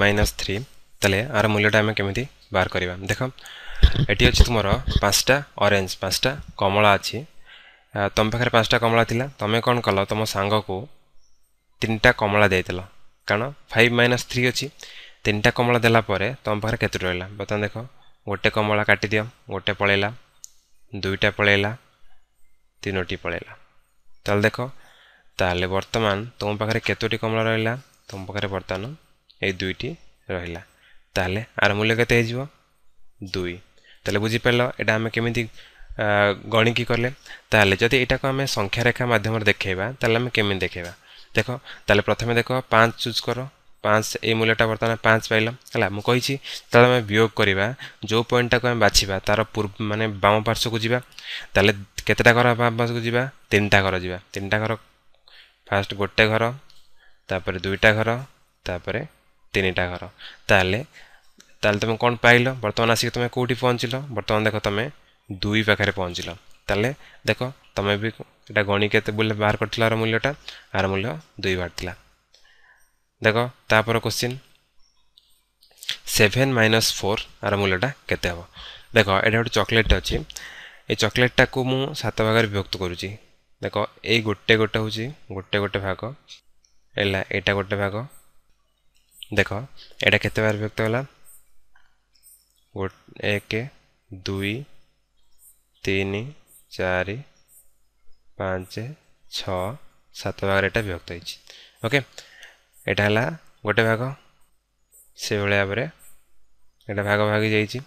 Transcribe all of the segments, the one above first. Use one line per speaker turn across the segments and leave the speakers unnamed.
minus three तेल आर मूल्यटा आम कमी बाहर करवा देख ये अच्छे तुम पाँचटा अरेज पाँचटा कमला अच्छी तुम पाखे पाँचटा कमला था तुम्हें कौन कल तुम सांग को तीन टा कमला देल कारण फाइव माइनस थ्री अच्छी तीन टा कमला देलापर तुम पाखे केत रहा बर्तमान देख गोटे कमला काटिद गोटे पलैला दुईटा पलैला तीनोटी पलैला तेल देख ताल बर्तमान तुम पाखे केतोटी कमला रहा तुम पाखे बर्तमान এই দুইটি রহিলা তাহলে আর মূল্য কত হয়ে দুই তাহলে বুঝিপারল এটা আমি কেমিতি গণিকি কলে তাহলে যদি এটাকে আমি সংখ্যারেখা মাধ্যমে দেখাইবা তাহলে আমি কেমিতি দেখাইবা দেখ তাহলে প্রথমে দেখ পাঁচ চুজ করো পাঁচ এই মূল্যটা বর্তমানে পাঁচ পাইল হ্যাঁ মু কইছি তাহলে আমি বিয়োগ করা যে পয়েন্টটাকে আমি বাছিবা তার পূর্ব মানে বাম পার্শ্বক যা তাহলে কেতেটা ঘর বাম পার্শ্বক যা তিনটা ঘর যা তিনটা ঘর ফার্স্ট গোটে ঘর তাপরে দুইটা ঘর তাপরে তিনটা ঘর তাহলে তাহলে তুমি କ'ଣ ପାଇଲ ବର୍ତ୍ତମାନ ଆସିକି ତୁମେ କେଉଁଠି ପହଞ୍ଚିଲ ବର୍ତ୍ତମାନ ଦେଖ ତୁମେ ଦୁଇ ପାଖରେ ପହଞ୍ଚିଲ ତାହେଲେ ଦେଖ ତୁମେ ବି ଏଇଟା ଗଣିକି କେତେ ବୋଲେ ବାହାର କରିଥିଲ ଆର ମୂଲ୍ୟଟା ଆର ମୂଲ୍ୟ ଦୁଇ ବାହାରିଥିଲା ଦେଖ ତାପର କୋଶ୍ଚିନ୍ ସେଭେନ୍ ମାଇନସ୍ ଫୋର୍ ଆର ମୂଲ୍ୟଟା କେତେ ହେବ ଦେଖ ଏଇଟା ଗୋଟେ ଚକୋଲେଟ୍ ଅଛି ଏ ଚକୋଲେଟ୍ଟାକୁ ମୁଁ ସାତ ଭାଗରେ ବିଭକ୍ତ କରୁଛି ଦେଖ ଏଇ ଗୋଟେ ଗୋଟେ ହେଉଛି ଗୋଟେ ଗୋଟେ ଭାଗ ହେଲା ଏଇଟା ଗୋଟେ ଭାଗ দেখো এটা কেতবার বিভক্ত হল এক দুই তিন চারি পাঁচ ছ সাত ভাগের এটা বিভক্ত হয়েছে ওকে এটা হল গোটে ভাগ সেইভাবে ভাবে এটা ভাগ ভাগি যাইছি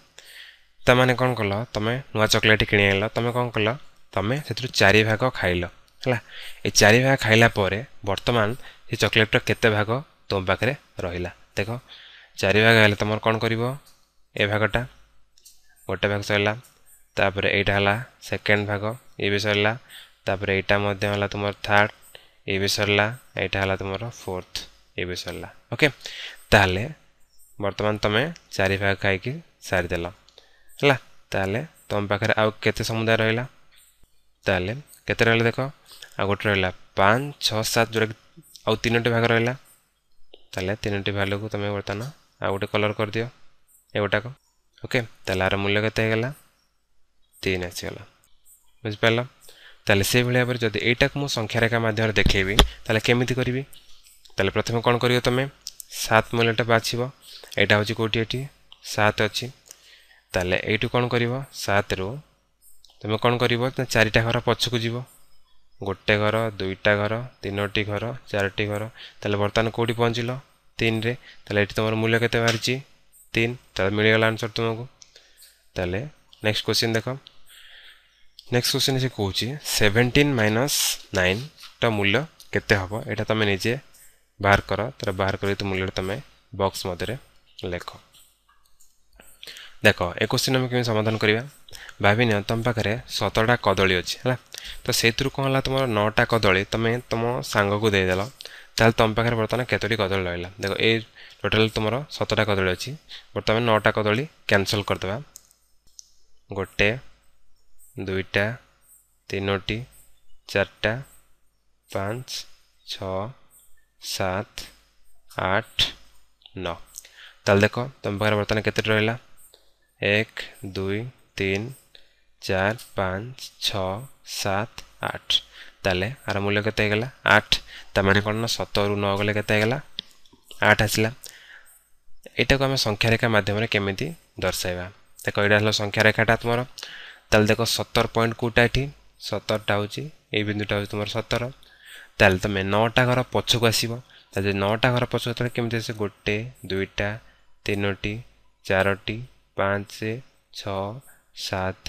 ତାମାନେ କ'ଣ କଲ ତୁମେ ନୂଆ ଚକୋଲେଟ୍ କିଣି ଆଣିଲ ତୁମେ କ'ଣ କଲ ତୁମେ ସେଥିରୁ ଚାରି ଭାଗ ଖାଇଲ ହେଲା ଏ ଚାରି ଭାଗ ଖାଇଲା ପରେ ବର୍ତ୍ତମାନ ସେ ଚକୋଲେଟ୍ର କେତେ ଭାଗ ତୁମ ପାଖରେ ରହିଲା ଦେଖ ଚାରି ଭାଗ ହେଲେ ତୁମର କ'ଣ କରିବ ଏ ଭାଗଟା ଗୋଟେ ଭାଗ ସରିଲା ତାପରେ ଏଇଟା ହେଲା ସେକେଣ୍ଡ ଭାଗ ଏ ବି ସରିଲା ତାପରେ ଏଇଟା ମଧ୍ୟ ହେଲା ତୁମର ଥାର୍ଡ଼ ଏ ବି ସରିଲା ଏଇଟା ହେଲା ତୁମର ଫୋର୍ଥ ଏ ବି ସରିଲା ଓକେ ତାହେଲେ ବର୍ତ୍ତମାନ ତୁମେ ଚାରି ଭାଗ ଖାଇକି ସାରିଦେଲ ହେଲା ତାହେଲେ ତୁମ ପାଖରେ ଆଉ କେତେ ସମୁଦାୟ ରହିଲା ତାହେଲେ କେତେ ରହିଲା ଦେଖ ଆଉ ଗୋଟେ ରହିଲା ପାଞ୍ଚ ଛଅ ସାତ ଯେଉଁଟାକି ଆଉ ତିନୋଟି ଭାଗ ରହିଲା ତାହେଲେ ତିନୋଟି ଭ୍ୟାଲୁକୁ ତୁମେ ବର୍ତ୍ତମାନ ଆଉ ଗୋଟେ କଲର୍ କରିଦିଅ ଏଗୁଡ଼ାକ ଓକେ ତାହେଲେ ଆର ମୂଲ୍ୟ କେତେ ହେଇଗଲା ତିନି ଆସିଗଲା ବୁଝିପାରିଲ ତାହେଲେ ସେଇଭଳି ଭାବରେ ଯଦି ଏଇଟାକୁ ମୁଁ ସଂଖ୍ୟାରେଖା ମାଧ୍ୟମରେ ଦେଖେଇବି ତାହେଲେ କେମିତି କରିବି ତାହେଲେ ପ୍ରଥମେ କ'ଣ କରିବ ତୁମେ ସାତ ମୂଲ୍ୟଟା ବାଛିବ ଏଇଟା ହେଉଛି କେଉଁଠି ଏଠି ସାତ ଅଛି ତାହେଲେ ଏଇଠୁ କ'ଣ କରିବ ସାତରୁ ତୁମେ କ'ଣ କରିବ ଚାରିଟା ଘର ପଛକୁ ଯିବ ଗୋଟେ ଘର ଦୁଇଟା ଘର ତିନୋଟି ଘର ଚାରୋଟି ଘର ତାହେଲେ ବର୍ତ୍ତମାନ କେଉଁଠି ପହଞ୍ଚିଲ ତିନିରେ ତାହେଲେ ଏଠି ତୁମର ମୂଲ୍ୟ କେତେ ବାହାରିଛି ତିନି ତାହେଲେ ମିଳିଗଲା ଆନ୍ସର୍ ତୁମକୁ ତାହେଲେ ନେକ୍ସଟ କ୍ୱେଶ୍ଚିନ୍ ଦେଖ ନେକ୍ସଟ କ୍ୱେଶ୍ଚିନ୍ ସେ କହୁଛି ସେଭେଣ୍ଟିନ୍ ମାଇନସ୍ ନାଇନ୍ର ମୂଲ୍ୟ କେତେ ହେବ ଏଇଟା ତୁମେ ନିଜେ ବାହାର କର ତା'ର ବାହାର କରି ତ ମୂଲ୍ୟଟା ତୁମେ ବକ୍ସ ମଧ୍ୟରେ ଲେଖ দেখ একুশটি ଆମେ କେମିତି ସମାଧାନ କରିବା ଭାବି ନିଅ ତୁମ ପାଖରେ ସତରଟା କଦଳୀ ଅଛି ହେଲା ତ ସେଇଥିରୁ କ'ଣ ହେଲା ତୁମର ନଅଟା କଦଳୀ ତୁମେ ତୁମ ସାଙ୍ଗକୁ ଦେଇଦେଲ ତାହେଲେ ତୁମ ପାଖରେ ବର୍ତ୍ତମାନ କେତୋଟି କଦଳୀ ରହିଲା ଦେଖ ଏଇ ଟୋଟାଲ୍ ତୁମର ସତଟା କଦଳୀ ଅଛି ବର୍ତ୍ତମାନ ନଅଟା କଦଳୀ କ୍ୟାନସଲ୍ କରିଦେବା ଗୋଟେ ଦୁଇଟା ତିନୋଟି ଚାରିଟା ପାଞ୍ଚ ଛଅ ସାତ ଆଠ ନଅ ତାହେଲେ ଦେଖ ତୁମ ପାଖରେ ବର୍ତ୍ତମାନ କେତୋଟି ରହିଲା ଏକ ଦୁଇ ତିନି ଚାରି ପାଞ୍ଚ ଛଅ ସାତ ଆଠ ତାହେଲେ ଆର ମୂଲ୍ୟ କେତେ ହେଇଗଲା ଆଠ ତା'ମାନେ କ'ଣ ନା ସତରୁ ନଅ ଗଲେ କେତେ ହେଇଗଲା ଆଠ ଆସିଲା ଏଇଟାକୁ ଆମେ ସଂଖ୍ୟାରେଖା ମାଧ୍ୟମରେ କେମିତି ଦର୍ଶାଇବା ଦେଖ ଏଇଟା ହେଲା ସଂଖ୍ୟାରେଖାଟା ତୁମର ତାହେଲେ ଦେଖ ସତର ପଏଣ୍ଟ କେଉଁଟା ଏଠି ସତରଟା ହେଉଛି ଏଇ ବିନ୍ଦୁଟା ହେଉଛି ତୁମର ସତର ତାହେଲେ ତୁମେ ନଅଟା ଘର ପଛକୁ ଆସିବ ତାହେଲେ ନଅଟା ଘର ପଛକୁ ଯେତେବେଳେ କେମିତି ଆସିବ ଗୋଟେ ଦୁଇଟା ତିନୋଟି ଚାରୋଟି ପାଞ୍ଚ ଛଅ ସାତ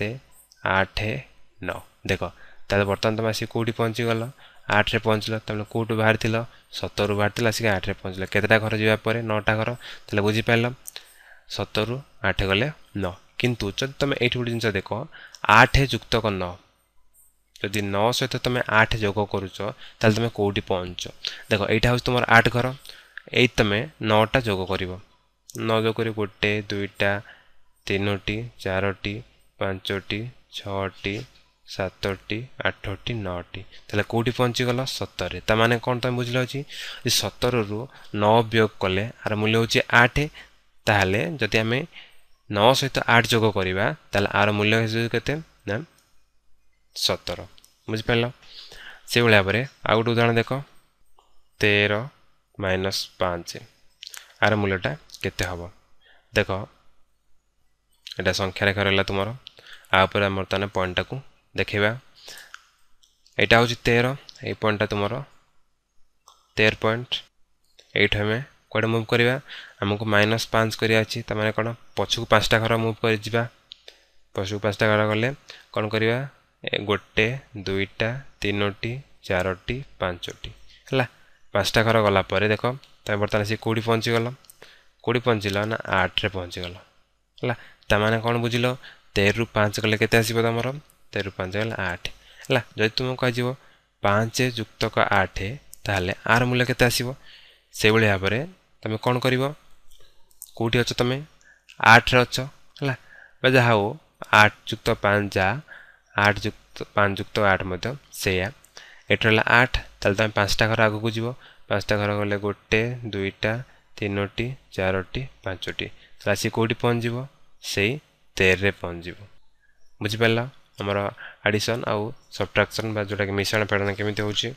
ଆଠ ନଅ ଦେଖ ତାହେଲେ ବର୍ତ୍ତମାନ ତୁମେ ଆସିକି କେଉଁଠି ପହଞ୍ଚିଗଲ ଆଠରେ ପହଞ୍ଚିଲ ତାହେଲେ କେଉଁଠୁ ବାହାରିଥିଲ ସତରରୁ ବାହାରିଥିଲ ଆସିକି ଆଠରେ ପହଞ୍ଚିଲ କେତେଟା ଘର ଯିବା ପରେ ନଅଟା ଘର ତାହେଲେ ବୁଝିପାରିଲ ସତରୁ ଆଠ ଗଲେ ନଅ କିନ୍ତୁ ଯଦି ତୁମେ ଏଇଠି ଗୋଟେ ଜିନିଷ ଦେଖ ଆଠ ଯୁକ୍ତ କ ନଅ ଯଦି ନଅ ସହିତ ତୁମେ ଆଠ ଯୋଗ କରୁଛ ତାହେଲେ ତୁମେ କେଉଁଠି ପହଞ୍ଚ ଦେଖ ଏଇଟା ହେଉଛି ତୁମର ଆଠ ଘର ଏଇ ତୁମେ ନଅଟା ଯୋଗ କରିବ ନଅ ଯୋଗ କରି ଗୋଟେ ଦୁଇଟା ତିନୋଟି ଚାରୋଟି ପାଞ୍ଚଟି ଛଅଟି ସାତଟି ଆଠଟି ନଅଟି ତାହେଲେ କେଉଁଠି ପହଞ୍ଚିଗଲ ସତରେ ତା ମାନେ କ'ଣ ତମେ ବୁଝିଲ ଅଛି ଯେ ସତରରୁ ନଅ ବିୟୋଗ କଲେ ଆର ମୂଲ୍ୟ ହେଉଛି ଆଠ ତାହେଲେ ଯଦି ଆମେ ନଅ ସହିତ ଆଠ ଯୋଗ କରିବା ତାହେଲେ ଆର ମୂଲ୍ୟ ହେଇଯାଉଛି କେତେ ନା ସତର ବୁଝିପାରିଲ ସେଇଭଳି ଭାବରେ ଆଉ ଗୋଟେ ଉଦାହରଣ ଦେଖ ତେର ମାଇନସ୍ ପାଞ୍ଚ ଆର ମୂଲ୍ୟଟା କେତେ ହେବ ଦେଖ ଏଇଟା ସଂଖ୍ୟା ରେଖା ରହିଲା ତୁମର ଆ ଉପରେ ଆମର ତାହେଲେ ପଏଣ୍ଟଟାକୁ ଦେଖେଇବା ଏଇଟା ହେଉଛି ତେର ଏଇ ପଏଣ୍ଟଟା ତୁମର ତେର ପଏଣ୍ଟ ଏଇଠୁ ଆମେ କୁଆଡ଼େ ମୁଭ୍ କରିବା ଆମକୁ ମାଇନସ୍ ପାଞ୍ଚ କରିବା ଅଛି ତା'ମାନେ କ'ଣ ପଛକୁ ପାଞ୍ଚଟା ଘର ମୁଭ୍ କରିଯିବା ପଛକୁ ପାଞ୍ଚଟା ଘର ଗଲେ କ'ଣ କରିବା ଗୋଟେ ଦୁଇଟା ତିନୋଟି ଚାରୋଟି ପାଞ୍ଚଟି ହେଲା ପାଞ୍ଚଟା ଘର ଗଲା ପରେ ଦେଖ ତୁମେ ବର୍ତ୍ତମାନ ସେ କେଉଁଠି ପହଞ୍ଚିଗଲ କେଉଁଠି ପହଞ୍ଚିଲ ନା ଆଠରେ ପହଞ୍ଚିଗଲ ହେଲା ତାମାନେ କ'ଣ ବୁଝିଲ ତେରରୁ ପାଞ୍ଚ କଲେ କେତେ ଆସିବ ତୁମର ତେରରୁ ପାଞ୍ଚ କଲେ ଆଠ ହେଲା ଯଦି ତୁମକୁ କୁହାଯିବ ପାଞ୍ଚ ଯୁକ୍ତକ ଆଠ ତାହେଲେ ଆର ମୂଲ୍ୟ କେତେ ଆସିବ ସେଇଭଳି ଭାବରେ ତୁମେ କ'ଣ କରିବ କେଉଁଠି ଅଛ ତୁମେ ଆଠରେ ଅଛ ହେଲା ବା ଯାହା ହଉ ଆଠ ଯୁକ୍ତ ପାଞ୍ଚ ଯା ଆଠ ଯୁକ୍ତ ପାଞ୍ଚ ଯୁକ୍ତ ଆଠ ମଧ୍ୟ ସେଇଆ ଏଠି ରହିଲା ଆଠ ତାହେଲେ ତୁମେ ପାଞ୍ଚଟା ଘର ଆଗକୁ ଯିବ ପାଞ୍ଚଟା ଘର ଗଲେ ଗୋଟେ ଦୁଇଟା ତିନୋଟି ଚାରୋଟି ପାଞ୍ଚଟି ତାହେଲେ ଆସିକି କେଉଁଠି ପହଞ୍ଚିବ ସେଇ ତେରରେ ପହଞ୍ଚିଯିବ ବୁଝିପାରିଲା ଆମର ଆଡ଼ିସନ୍ ଆଉ ସବଟ୍ରାକ୍ସନ୍ ବା ଯେଉଁଟାକି ମିଶାଣ ଫେଡ଼ାଣ କେମିତି ହେଉଛି